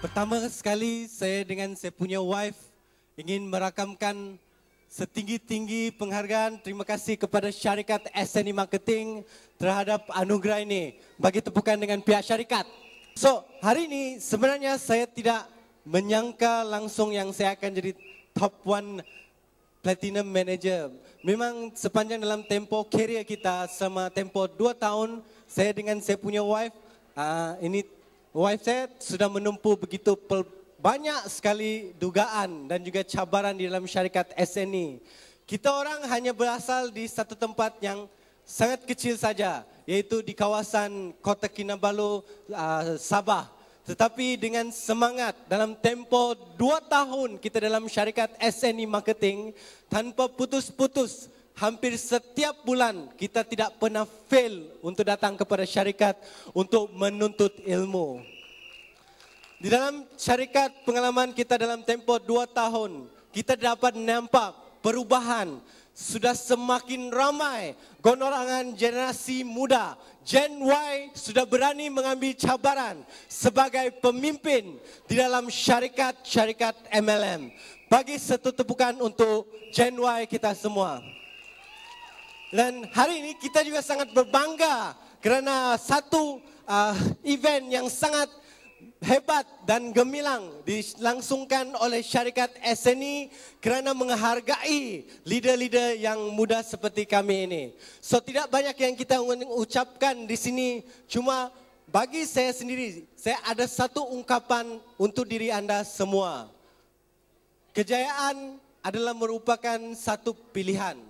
Pertama sekali saya dengan saya punya wife ingin merakamkan setinggi-tinggi penghargaan terima kasih kepada syarikat SNI Marketing terhadap anugerah ini bagi tepukan dengan pihak syarikat. So, hari ini sebenarnya saya tidak menyangka langsung yang saya akan jadi top one platinum manager. Memang sepanjang dalam tempo karier kita sama tempo dua tahun, saya dengan saya punya wife, uh, ini YZ sudah menempuh begitu banyak sekali dugaan dan juga cabaran di dalam syarikat SNI. E. Kita orang hanya berasal di satu tempat yang sangat kecil saja, yaitu di kawasan Kota Kinabalu, ah, Sabah. Tetapi dengan semangat dalam tempo dua tahun kita dalam syarikat SNI e Marketing, tanpa putus-putus hampir setiap bulan kita tidak pernah fail untuk datang kepada syarikat untuk menuntut ilmu. Di dalam syarikat pengalaman kita dalam tempoh dua tahun, kita dapat nampak perubahan sudah semakin ramai gonorangan generasi muda. Gen Y sudah berani mengambil cabaran sebagai pemimpin di dalam syarikat-syarikat MLM. Bagi satu tepukan untuk Gen Y kita semua. Dan hari ini kita juga sangat berbangga kerana satu uh, event yang sangat hebat dan gemilang dilangsungkan oleh syarikat SNI kerana menghargai leader-leader yang muda seperti kami ini. So tidak banyak yang kita ucapkan di sini, cuma bagi saya sendiri, saya ada satu ungkapan untuk diri anda semua. Kejayaan adalah merupakan satu pilihan.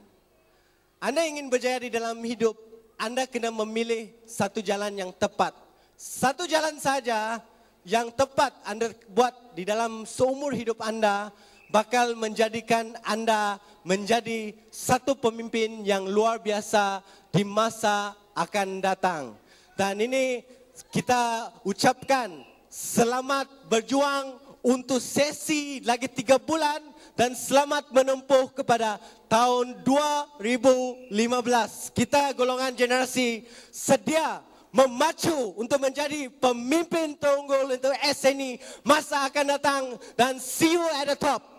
Anda ingin berjaya di dalam hidup, anda kena memilih satu jalan yang tepat. Satu jalan saja yang tepat anda buat di dalam seumur hidup anda bakal menjadikan anda menjadi satu pemimpin yang luar biasa di masa akan datang. Dan ini kita ucapkan selamat berjuang untuk sesi lagi tiga bulan dan selamat menempuh kepada tahun 2015. Kita golongan generasi sedia memacu untuk menjadi pemimpin tunggul untuk SNI masa akan datang dan see you at the top.